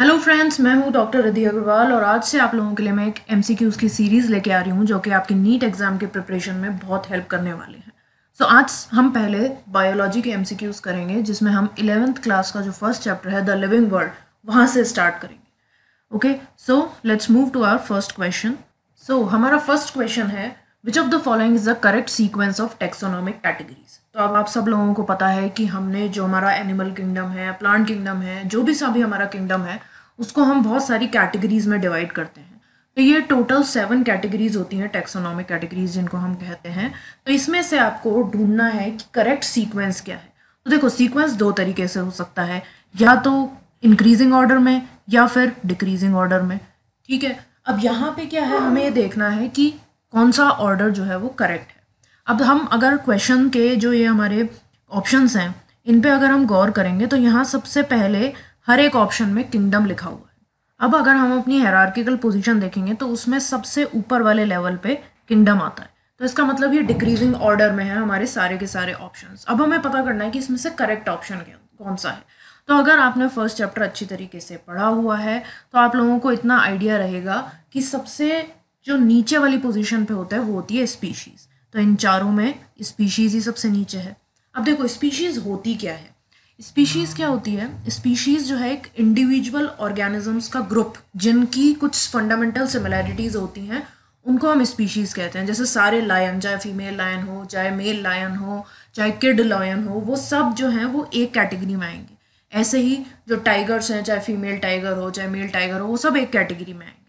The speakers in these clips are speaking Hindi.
हेलो फ्रेंड्स मैं हूं डॉक्टर रधि अग्रवाल और आज से आप लोगों के लिए मैं एक एम की सीरीज़ लेके आ रही हूं जो कि आपके नीट एग्ज़ाम के प्रिपरेशन में बहुत हेल्प करने वाले हैं सो so, आज हम पहले बायोलॉजी के एम करेंगे जिसमें हम इलेवेंथ क्लास का जो फर्स्ट चैप्टर है द लिविंग वर्ल्ड वहाँ से स्टार्ट करेंगे okay so let's move to our first question सो हमारा फर्स्ट क्वेश्चन है which of the following is the correct sequence of taxonomic categories तो अब आप सब लोगों को पता है कि हमने जो हमारा एनिमल किंगडम है प्लांट किंगडम है जो भी सा भी हमारा किंगडम है उसको हम बहुत सारी कैटेगरीज में डिवाइड करते हैं तो ये टोटल सेवन कैटेगरीज होती हैं टेक्सोनॉमिक कैटेगरीज जिनको हम कहते हैं तो इसमें से आपको ढूंढना है कि करेक्ट सीक्वेंस क्या है तो देखो सीक्वेंस दो तरीके से हो सकता है या तो इंक्रीजिंग ऑर्डर में या फिर डिक्रीजिंग ऑर्डर में ठीक है अब यहाँ पे क्या है हमें ये देखना है कि कौन सा ऑर्डर जो है वो करेक्ट है अब हम अगर क्वेश्चन के जो ये हमारे ऑप्शंस हैं इन पे अगर हम गौर करेंगे तो यहाँ सबसे पहले हर एक ऑप्शन में किंगडम लिखा हुआ है अब अगर हम अपनी हेरार्किकल पोजीशन देखेंगे तो उसमें सबसे ऊपर वाले लेवल पर किंगडम आता है तो इसका मतलब ये डिक्रीजिंग ऑर्डर में है हमारे सारे के सारे ऑप्शंस अब हमें पता करना है कि इसमें से करेक्ट ऑप्शन कौन सा है तो अगर आपने फर्स्ट चैप्टर अच्छी तरीके से पढ़ा हुआ है तो आप लोगों को इतना आइडिया रहेगा कि सबसे जो नीचे वाली पोजीशन पे होता है वो होती है स्पीशीज़ तो इन चारों में स्पीशीज़ ही सबसे नीचे है अब देखो स्पीशीज़ होती क्या है स्पीशीज़ क्या होती है स्पीशीज़ जो है एक इंडिविजुअल ऑर्गेनिजम्स का ग्रुप जिनकी कुछ फंडामेंटल सिमिलैरिटीज़ होती हैं उनको हम स्पीशीज़ कहते हैं जैसे सारे लायन चाहे फीमेल लायन हो चाहे मेल लायन हो चाहे किड लायन हो वो सब जो हैं वो एक कैटेगरी में आएंगे ऐसे ही जो टाइगर्स हैं चाहे फीमेल टाइगर हो चाहे मेल टाइगर हो वो सब एक कैटेगरी में आएंगे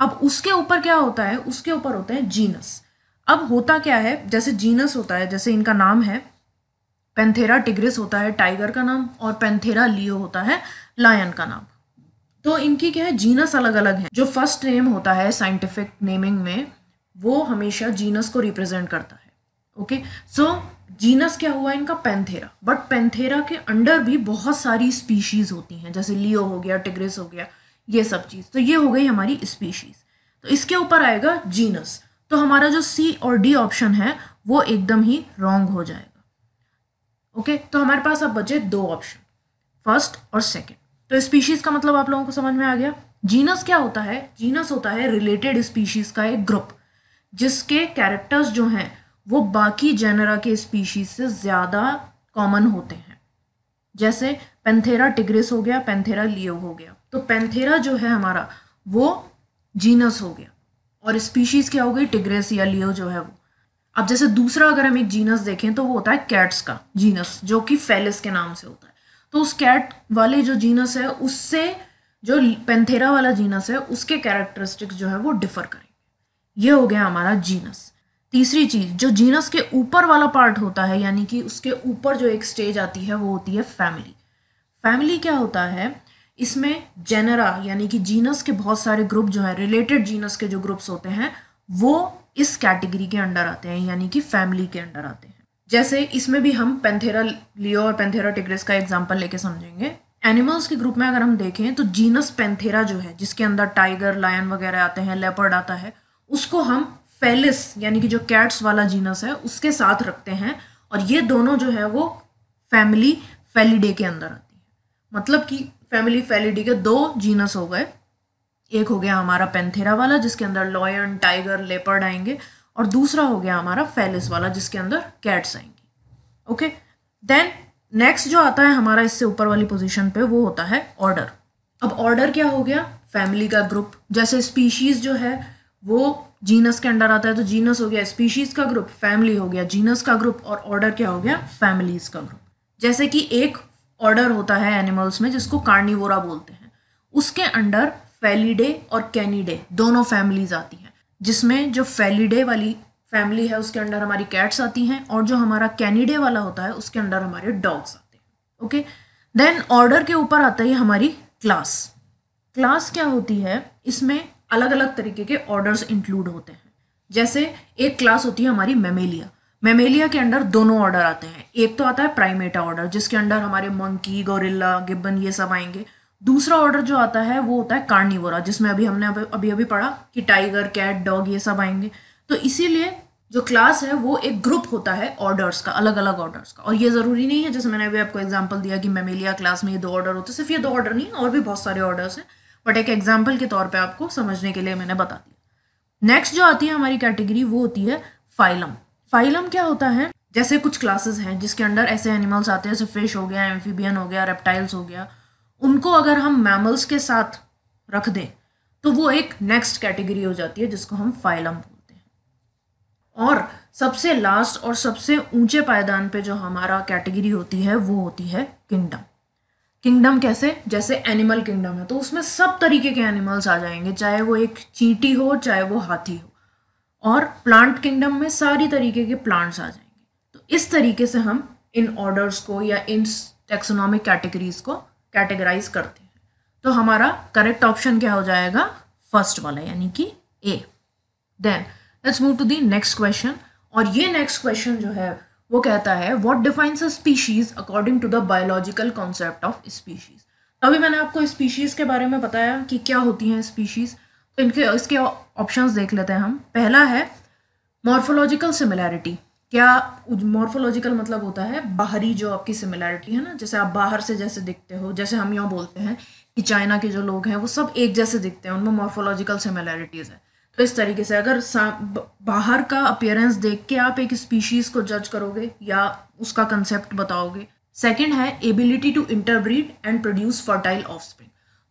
अब उसके ऊपर क्या होता है उसके ऊपर होता है जीनस अब होता क्या है जैसे जीनस होता है जैसे इनका नाम है पेंथेरा टिग्रिस होता है टाइगर का नाम और पेंथेरा लियो होता है लायन का नाम तो इनकी क्या है जीनस अलग अलग है जो फर्स्ट नेम होता है साइंटिफिक नेमिंग में वो हमेशा जीनस को रिप्रेजेंट करता है ओके सो जीनस क्या हुआ इनका पेंथेरा बट पेंथेरा के अंडर भी बहुत सारी स्पीशीज़ होती हैं जैसे लियो हो गया टिग्रिस हो गया ये सब चीज़ तो ये हो गई हमारी स्पीशीज़ तो इसके ऊपर आएगा जीनस तो हमारा जो सी और डी ऑप्शन है वो एकदम ही रॉन्ग हो जाएगा ओके तो हमारे पास अब बचे दो ऑप्शन फर्स्ट और सेकेंड तो स्पीशीज़ का मतलब आप लोगों को समझ में आ गया जीनस क्या होता है जीनस होता है रिलेटेड स्पीशीज़ का एक ग्रुप जिसके कैरेक्टर्स जो हैं वो बाकी जेनरा के स्पीशीज से ज़्यादा कॉमन होते हैं जैसे पेंथेरा टिग्रिस हो गया पेंथेरा लियो हो गया तो पेंथेरा जो है हमारा वो जीनस हो गया और स्पीशीज क्या हो गई टिग्रेस या लियो जो है वो अब जैसे दूसरा अगर हम एक जीनस देखें तो वो होता है कैट्स का जीनस जो कि फेलिस के नाम से होता है तो उस कैट वाले जो जीनस है उससे जो पेंथेरा वाला जीनस है उसके कैरेक्टरिस्टिक्स जो है वो डिफर करेंगे ये हो गया हमारा जीनस तीसरी चीज़ जो जीनस के ऊपर वाला पार्ट होता है यानी कि उसके ऊपर जो एक स्टेज आती है वो होती है फैमिली फैमिली क्या होता है इसमें जेनरा यानी कि जीनस के बहुत सारे ग्रुप जो है रिलेटेड जीनस के जो ग्रुप्स होते हैं वो इस कैटेगरी के अंडर आते हैं यानी कि फैमिली के अंडर आते हैं जैसे इसमें भी हम पेंथेरा लियो और पेंथेरा टिग्रेस का एग्जाम्पल लेके समझेंगे एनिमल्स के ग्रुप में अगर हम देखें तो जीनस पेंथेरा जो है जिसके अंदर टाइगर लायन वगैरह आते हैं लेपर्ड आता है उसको हम फेलिस यानी कि जो कैट्स वाला जीनस है उसके साथ रखते हैं और ये दोनों जो है वो फैमिली फेलिडे के अंदर आती है मतलब कि फैमिली फैलिडी के दो जीनस हो गए एक हो गया हमारा पेंथेरा वाला जिसके अंदर लॉयन टाइगर लेपर्ड आएंगे और दूसरा हो गया हमारा फैलिस वाला जिसके अंदर कैट्स आएंगे ओके देन नेक्स्ट जो आता है हमारा इससे ऊपर वाली पोजीशन पे वो होता है ऑर्डर अब ऑर्डर क्या हो गया फैमिली का ग्रुप जैसे स्पीशीज़ जो है वो जीनस के अंडर आता है तो जीनस हो गया स्पीशीज़ का ग्रुप फैमिली हो गया जीनस का ग्रुप और ऑर्डर क्या हो गया फैमिलीज़ का ग्रुप जैसे कि एक ऑर्डर होता है एनिमल्स में जिसको कार्निवोरा बोलते हैं उसके अंडर फेलीडे और कैनीडे दोनों फैमिलीज आती हैं जिसमें जो फेलीडे वाली फैमिली है उसके अंडर हमारी कैट्स आती हैं और जो हमारा कैनीडे वाला होता है उसके अंडर हमारे डॉग्स आते हैं ओके देन ऑर्डर के ऊपर आता है हमारी क्लास क्लास क्या होती है इसमें अलग अलग तरीके के ऑर्डर्स इंक्लूड होते हैं जैसे एक क्लास होती है हमारी मेमेलिया मेमेलिया के अंडर दोनों ऑर्डर आते हैं एक तो आता है प्राइमेटा ऑर्डर जिसके अंडर हमारे मंकी गोरिल्ला गिब्बन ये सब आएंगे दूसरा ऑर्डर जो आता है वो होता है कार्निवोरा जिसमें अभी हमने अभी अभी, अभी पढ़ा कि टाइगर कैट डॉग ये सब आएंगे तो इसीलिए जो क्लास है वो एक ग्रुप होता है ऑर्डर्स का अलग अलग ऑर्डर्स का और ये ज़रूरी नहीं है जैसे मैंने अभी आपको एग्जाम्पल दिया कि मेमेलिया क्लास में ये दो ऑर्डर होते सिर्फ ये दो ऑर्डर नहीं और भी बहुत सारे ऑर्डर्स हैं बट एक एग्जाम्पल के तौर पर आपको समझने के लिए मैंने बता दिया नेक्स्ट जो आती है हमारी कैटेगरी वो होती है फाइलम फाइलम क्या होता है जैसे कुछ क्लासेस हैं जिसके अंडर ऐसे एनिमल्स आते हैं जैसे फिश हो गया एम्फीबियन हो गया रेप्टाइल्स हो गया उनको अगर हम मैमल्स के साथ रख दें तो वो एक नेक्स्ट कैटेगरी हो जाती है जिसको हम फाइलम बोलते हैं और सबसे लास्ट और सबसे ऊंचे पायदान पे जो हमारा कैटेगरी होती है वो होती है किंगडम किंगडम कैसे जैसे एनिमल किंगडम है तो उसमें सब तरीके के एनिमल्स आ जाएंगे चाहे वो एक चींटी हो चाहे वो हाथी हो और प्लांट किंगडम में सारी तरीके के प्लांट्स आ जाएंगे तो इस तरीके से हम इन ऑर्डर्स को या इन टेक्सोनॉमिक कैटेगरीज को कैटेगराइज करते हैं तो हमारा करेक्ट ऑप्शन क्या हो जाएगा फर्स्ट वाला यानी कि A then let's move to the next question और ये नेक्स्ट क्वेश्चन जो है वो कहता है what defines a species according to the biological concept of species तभी मैंने आपको स्पीशीज के बारे में बताया कि क्या होती हैं स्पीशीज़ तो इनके इसके ऑप्शंस देख लेते हैं हम पहला है मॉर्फोलॉजिकल सिमिलैरिटी क्या मॉर्फोलॉजिकल मतलब होता है बाहरी जो आपकी सिमिलैरिटी है ना जैसे आप बाहर से जैसे दिखते हो जैसे हम यहाँ बोलते हैं कि चाइना के जो लोग हैं वो सब एक जैसे दिखते हैं उनमें मॉर्फोलॉजिकल सिमिलैरिटीज़ है तो इस तरीके से अगर बाहर का अपियरेंस देख के आप एक स्पीशीज़ को जज करोगे या उसका कंसेप्ट बताओगे सेकेंड है ability to interbreed and produce fertile off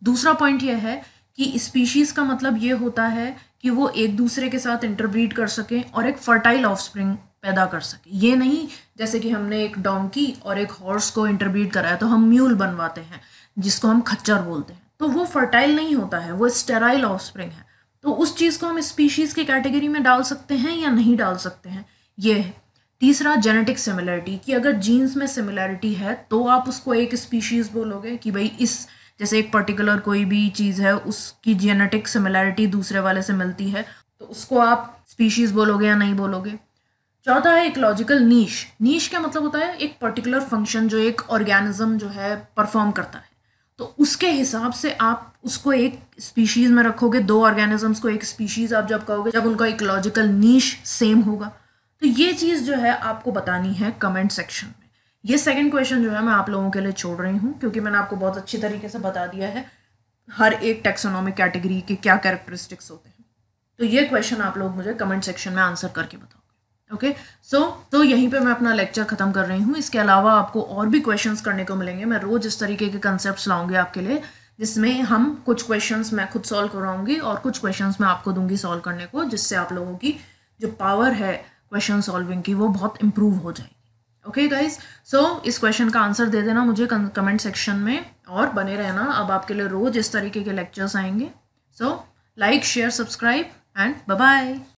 दूसरा पॉइंट यह है कि स्पीशीज़ का मतलब ये होता है कि वो एक दूसरे के साथ इंटरब्रीड कर सकें और एक फर्टाइल ऑफस्प्रिंग पैदा कर सकें ये नहीं जैसे कि हमने एक डोंकी और एक हॉर्स को इंटरब्रीड कराया तो हम म्यूल बनवाते हैं जिसको हम खच्चर बोलते हैं तो वो फर्टाइल नहीं होता है वो स्टेराइल ऑफस्प्रिंग है तो उस चीज़ को हम स्पीशीज़ के कैटेगरी में डाल सकते हैं या नहीं डाल सकते हैं ये है तीसरा जेनेटिक सिमिलरिटी कि अगर जीन्स में सिमिलैरिटी है तो आप उसको एक स्पीशीज़ बोलोगे कि भाई इस जैसे एक पर्टिकुलर कोई भी चीज़ है उसकी जेनेटिक सिमिलैरिटी दूसरे वाले से मिलती है तो उसको आप स्पीशीज़ बोलोगे या नहीं बोलोगे चौथा है एक लॉजिकल नीश नीश का मतलब होता है एक पर्टिकुलर फंक्शन जो एक ऑर्गेनिज्म जो है परफॉर्म करता है तो उसके हिसाब से आप उसको एक स्पीशीज़ में रखोगे दो ऑर्गेनिजम्स को एक स्पीशीज़ आप जब कहोगे जब उनका एक लॉजिकल नीश सेम होगा तो ये चीज़ जो है आपको बतानी है कमेंट सेक्शन ये सेकंड क्वेश्चन जो है मैं आप लोगों के लिए छोड़ रही हूँ क्योंकि मैंने आपको बहुत अच्छी तरीके से बता दिया है हर एक टेक्सोनॉमिक कैटेगरी के क्या कैरेक्टरिस्टिक्स होते हैं तो ये क्वेश्चन आप लोग मुझे कमेंट सेक्शन में आंसर करके बताओगे ओके सो तो यहीं पे मैं अपना लेक्चर खत्म कर रही हूँ इसके अलावा आपको और भी क्वेश्चन करने को मिलेंगे मैं रोज इस तरीके के कंसेप्ट लाऊंगी आपके लिए जिसमें हम कुछ क्वेश्चंस मैं खुद सॉल्व कराऊंगी और कुछ क्वेश्चंस मैं आपको दूंगी सॉल्व करने को जिससे आप लोगों की जो पावर है क्वेश्चन सॉल्विंग की वो बहुत इम्प्रूव हो जाएगी ओके गाइज सो इस क्वेश्चन का आंसर दे देना मुझे कमेंट सेक्शन में और बने रहना अब आपके लिए रोज़ इस तरीके के लेक्चर्स आएंगे so like share subscribe and bye